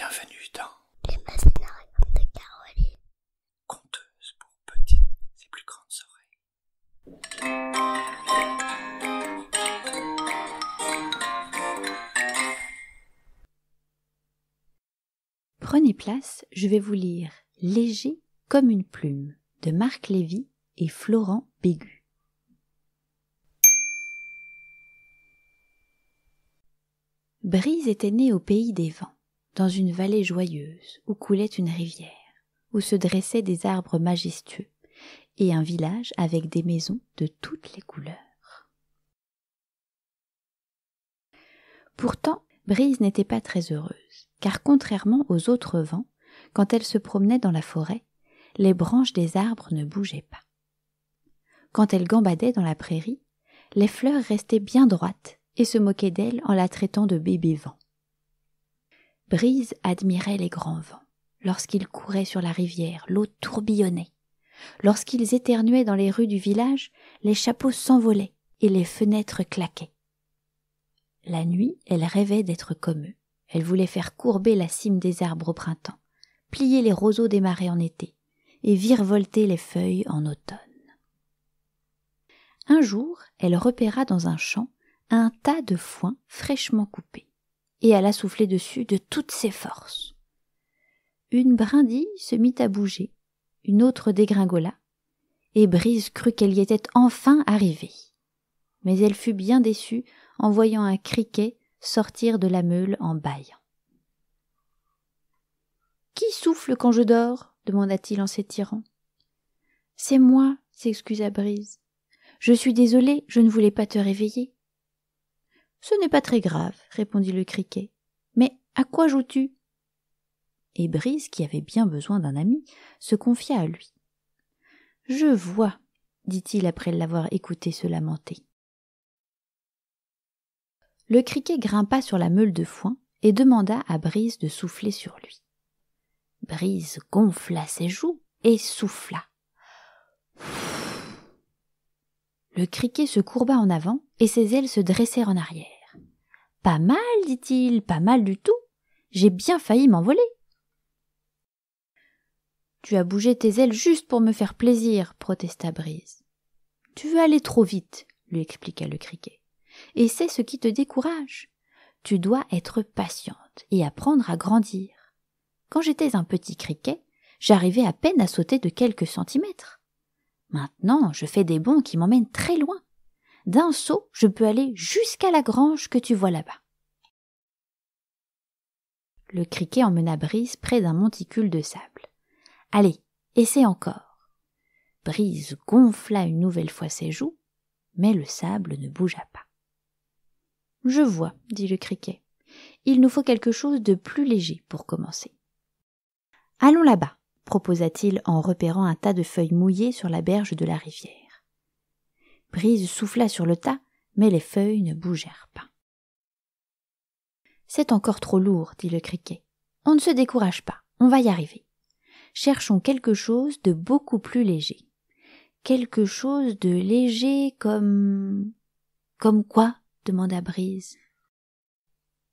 Bienvenue dans Les de Caroline. Conteuse pour petites et plus grandes oreilles. Prenez place, je vais vous lire Léger comme une plume de Marc Lévy et Florent Bégu. Brise était née au pays des vents dans une vallée joyeuse où coulait une rivière, où se dressaient des arbres majestueux, et un village avec des maisons de toutes les couleurs. Pourtant, Brise n'était pas très heureuse, car contrairement aux autres vents, quand elle se promenait dans la forêt, les branches des arbres ne bougeaient pas. Quand elle gambadait dans la prairie, les fleurs restaient bien droites et se moquaient d'elle en la traitant de bébé vent. Brise admirait les grands vents. Lorsqu'ils couraient sur la rivière, l'eau tourbillonnait. Lorsqu'ils éternuaient dans les rues du village, les chapeaux s'envolaient et les fenêtres claquaient. La nuit, elle rêvait d'être comme eux. Elle voulait faire courber la cime des arbres au printemps, plier les roseaux des marais en été, et virevolter les feuilles en automne. Un jour, elle repéra dans un champ un tas de foin fraîchement coupé et alla souffler dessus de toutes ses forces. Une brindille se mit à bouger, une autre dégringola, et Brise crut qu'elle y était enfin arrivée. Mais elle fut bien déçue en voyant un criquet sortir de la meule en bâillant. Qui souffle quand je dors demanda-t-il en s'étirant. C'est moi, s'excusa Brise. Je suis désolée, je ne voulais pas te réveiller. Ce n'est pas très grave, répondit le criquet. Mais à quoi joues-tu Et Brise, qui avait bien besoin d'un ami, se confia à lui. Je vois, dit-il après l'avoir écouté se lamenter. Le criquet grimpa sur la meule de foin et demanda à Brise de souffler sur lui. Brise gonfla ses joues et souffla. Le criquet se courba en avant et ses ailes se dressèrent en arrière. Pas mal, dit-il, pas mal du tout. J'ai bien failli m'envoler. Tu as bougé tes ailes juste pour me faire plaisir, protesta Brise. Tu veux aller trop vite, lui expliqua le criquet. Et c'est ce qui te décourage. Tu dois être patiente et apprendre à grandir. Quand j'étais un petit criquet, j'arrivais à peine à sauter de quelques centimètres. Maintenant, je fais des bonds qui m'emmènent très loin. D'un saut, je peux aller jusqu'à la grange que tu vois là-bas. Le criquet emmena Brise près d'un monticule de sable. Allez, essaie encore. Brise gonfla une nouvelle fois ses joues, mais le sable ne bougea pas. Je vois, dit le criquet. Il nous faut quelque chose de plus léger pour commencer. Allons là-bas, proposa-t-il en repérant un tas de feuilles mouillées sur la berge de la rivière. Brise souffla sur le tas, mais les feuilles ne bougèrent pas. C'est encore trop lourd, dit le criquet. On ne se décourage pas, on va y arriver. Cherchons quelque chose de beaucoup plus léger. Quelque chose de léger comme. Comme quoi demanda Brise.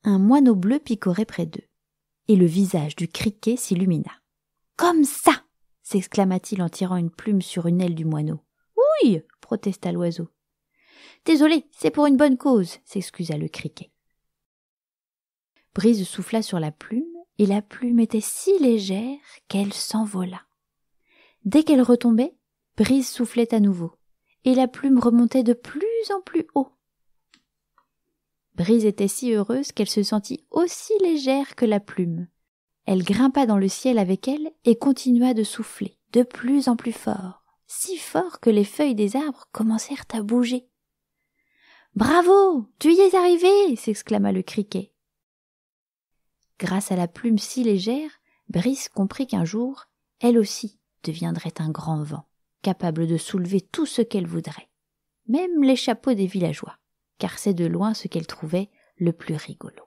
Un moineau bleu picorait près d'eux, et le visage du criquet s'illumina. Comme ça s'exclama-t-il en tirant une plume sur une aile du moineau. Oui, protesta l'oiseau. Désolé, c'est pour une bonne cause, s'excusa le criquet. Brise souffla sur la plume, et la plume était si légère qu'elle s'envola. Dès qu'elle retombait, Brise soufflait à nouveau, et la plume remontait de plus en plus haut. Brise était si heureuse qu'elle se sentit aussi légère que la plume. Elle grimpa dans le ciel avec elle et continua de souffler de plus en plus fort si fort que les feuilles des arbres commencèrent à bouger. Bravo. Tu y es arrivé. s'exclama le criquet. Grâce à la plume si légère, Brice comprit qu'un jour, elle aussi deviendrait un grand vent, capable de soulever tout ce qu'elle voudrait, même les chapeaux des villageois, car c'est de loin ce qu'elle trouvait le plus rigolo.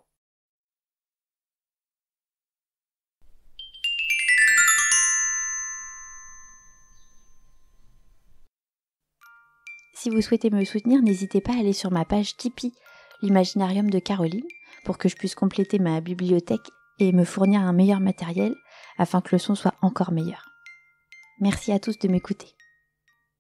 Si vous souhaitez me soutenir, n'hésitez pas à aller sur ma page Tipeee, l'imaginarium de Caroline, pour que je puisse compléter ma bibliothèque et me fournir un meilleur matériel afin que le son soit encore meilleur. Merci à tous de m'écouter.